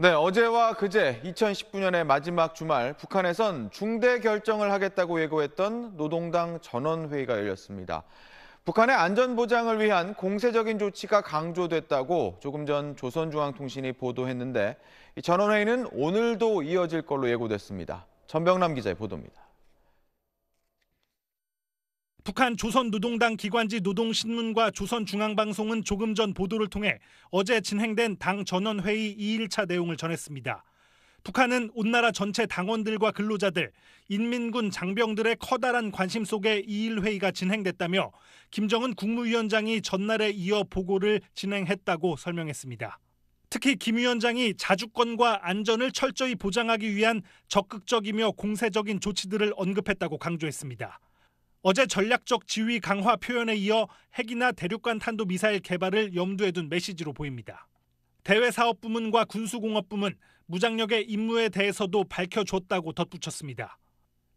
네, 어제와 그제 2019년의 마지막 주말 북한에선 중대 결정을 하겠다고 예고했던 노동당 전원회의가 열렸습니다. 북한의 안전보장을 위한 공세적인 조치가 강조됐다고 조금 전 조선중앙통신이 보도했는데 전원회의는 오늘도 이어질 걸로 예고됐습니다. 전병남 기자의 보도입니다. 북한 조선노동당 기관지 노동신문과 조선중앙방송은 조금 전 보도를 통해 어제 진행된 당 전원회의 2일차 내용을 전했습니다. 북한은 온 나라 전체 당원들과 근로자들, 인민군 장병들의 커다란 관심 속에 2일 회의가 진행됐다며 김정은 국무위원장이 전날에 이어 보고를 진행했다고 설명했습니다. 특히 김 위원장이 자주권과 안전을 철저히 보장하기 위한 적극적이며 공세적인 조치들을 언급했다고 강조했습니다. 어제 전략적 지위 강화 표현에 이어 핵이나 대륙간 탄도 미사일 개발을 염두에 둔 메시지로 보입니다. 대외 사업 부문과 군수공업 부문, 무장력의 임무에 대해서도 밝혀줬다고 덧붙였습니다.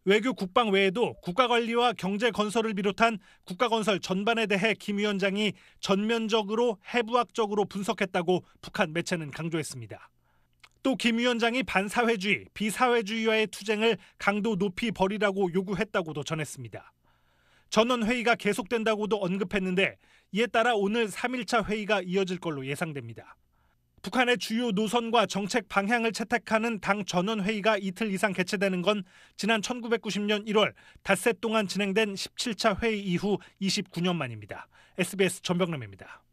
외교 국방 외에도 국가관리와 경제 건설을 비롯한 국가건설 전반에 대해 김 위원장이 전면적으로 해부학적으로 분석했다고 북한 매체는 강조했습니다. 또 김 위원장이 반사회주의, 비사회주의와의 투쟁을 강도 높이 벌이라고 요구했다고도 전했습니다. 전원회의가 계속된다고도 언급했는데 이에 따라 오늘 3일차 회의가 이어질 걸로 예상됩니다. 북한의 주요 노선과 정책 방향을 채택하는 당 전원회의가 이틀 이상 개최되는 건 지난 1990년 1월 닷새 동안 진행된 17차 회의 이후 29년 만입니다. SBS 전병남입니다.